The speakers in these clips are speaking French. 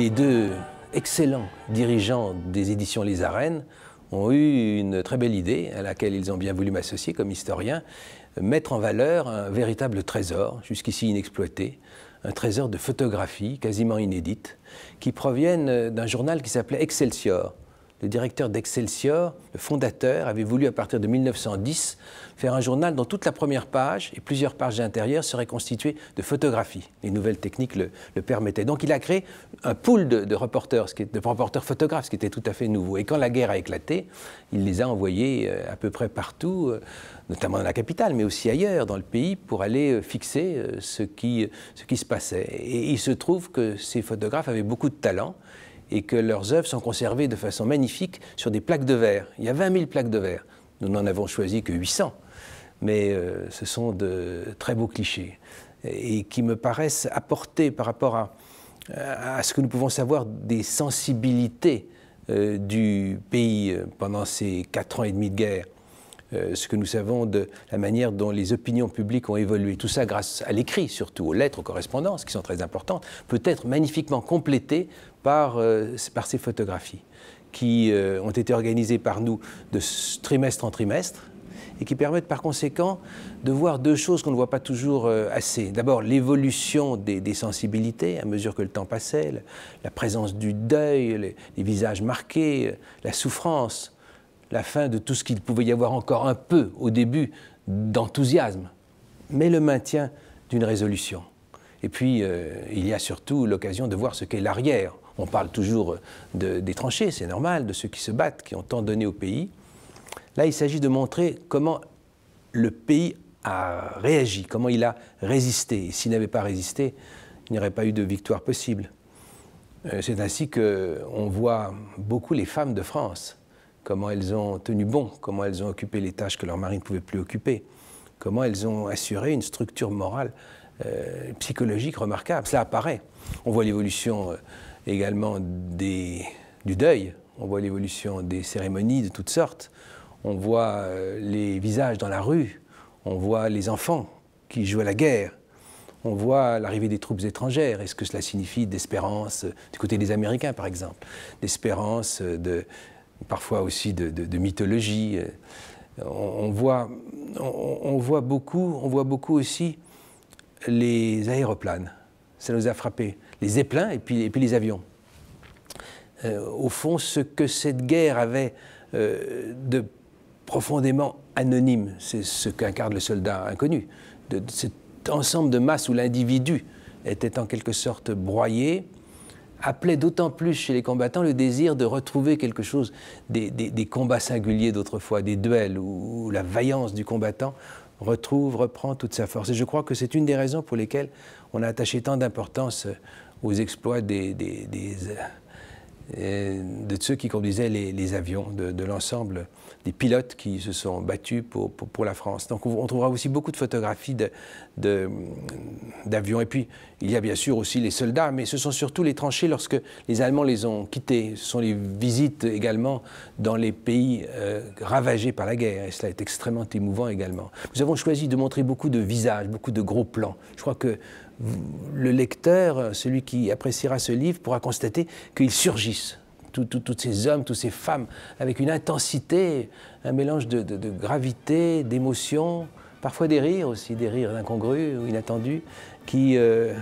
les deux excellents dirigeants des éditions Les Arènes ont eu une très belle idée à laquelle ils ont bien voulu m'associer comme historien, mettre en valeur un véritable trésor, jusqu'ici inexploité, un trésor de photographies quasiment inédites, qui proviennent d'un journal qui s'appelait Excelsior, le directeur d'Excelsior, le fondateur, avait voulu à partir de 1910 faire un journal dont toute la première page et plusieurs pages intérieures seraient constituées de photographies. Les nouvelles techniques le, permettaient. Donc il a créé un pool de, reporters, de reporters photographes, ce qui était tout à fait nouveau. Et quand la guerre a éclaté, il les a envoyés euh, à peu près partout, euh, notamment dans la capitale, mais aussi ailleurs dans le pays, pour aller euh, fixer ce qui se passait. Et il se trouve que ces photographes avaient beaucoup de talent et que leurs œuvres sont conservées de façon magnifique sur des plaques de verre. Il y a 20 000 plaques de verre. Nous n'en avons choisi que 800, mais euh, ce sont de très beaux clichés et qui me paraissent apporter par rapport à, ce que nous pouvons savoir des sensibilités euh, du pays euh, pendant ces quatre ans et demi de guerre euh, ce que nous savons de la manière dont les opinions publiques ont évolué. Tout ça grâce à l'écrit, surtout aux lettres, aux correspondances, qui sont très importantes, peut être magnifiquement complété par, euh, ces photographies qui euh, ont été organisées par nous de trimestre en trimestre et qui permettent par conséquent de voir deux choses qu'on ne voit pas toujours assez. D'abord, l'évolution des, sensibilités à mesure que le temps passait, la, présence du deuil, les, visages marqués, la souffrance, la fin de tout ce qu'il pouvait y avoir encore un peu au début d'enthousiasme, mais le maintien d'une résolution. Et puis, euh, il y a surtout l'occasion de voir ce qu'est l'arrière. On parle toujours euh, des tranchées, c'est normal, de ceux qui se battent, qui ont tant donné au pays. Là, il s'agit de montrer comment le pays a réagi, comment il a résisté. s'il n'avait pas résisté, il n'y aurait pas eu de victoire possible. Euh, c'est ainsi qu'on voit beaucoup les femmes de France comment elles ont tenu bon, comment elles ont occupé les tâches que leur marines ne pouvait plus occuper, comment elles ont assuré une structure morale, euh, psychologique remarquable. Cela apparaît. On voit l'évolution euh, également du deuil, on voit l'évolution des cérémonies de toutes sortes, on voit euh, les visages dans la rue, on voit les enfants qui jouent à la guerre, on voit l'arrivée des troupes étrangères. Est-ce que cela signifie d'espérance du côté des Américains, par exemple, d'espérance de parfois aussi de, mythologie. On, voit, on, voit, beaucoup, on voit beaucoup aussi les aéroplanes. Ça nous a frappé. Les éplins et puis, les avions. Euh, au fond, ce que cette guerre avait euh, de profondément anonyme, c'est ce qu'incarne le soldat inconnu, cet ensemble de masse où l'individu était en quelque sorte broyé, appelait d'autant plus chez les combattants le désir de retrouver quelque chose des, combats singuliers d'autrefois, des duels où, la vaillance du combattant retrouve, reprend toute sa force. Et je crois que c'est une des raisons pour lesquelles on a attaché tant d'importance aux exploits des euh, de ceux qui conduisaient les, avions, de, l'ensemble des pilotes qui se sont battus pour, la France. Donc on trouvera aussi beaucoup de photographies d'avions. De, Et puis il y a bien sûr aussi les soldats, mais ce sont surtout les tranchées lorsque les Allemands les ont quittés. Ce sont les visites également dans les pays euh, ravagés par la guerre. Et cela est extrêmement émouvant également. Nous avons choisi de montrer beaucoup de visages, beaucoup de gros plans. Je crois que le lecteur, celui qui appréciera ce livre, pourra constater qu'ils surgissent. Tous ces hommes, toutes ces femmes, avec une intensité, un mélange de, gravité, d'émotion, parfois des rires aussi, des rires incongrus ou inattendus, qui euh,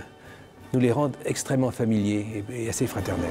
nous les rendent extrêmement familiers et assez fraternels.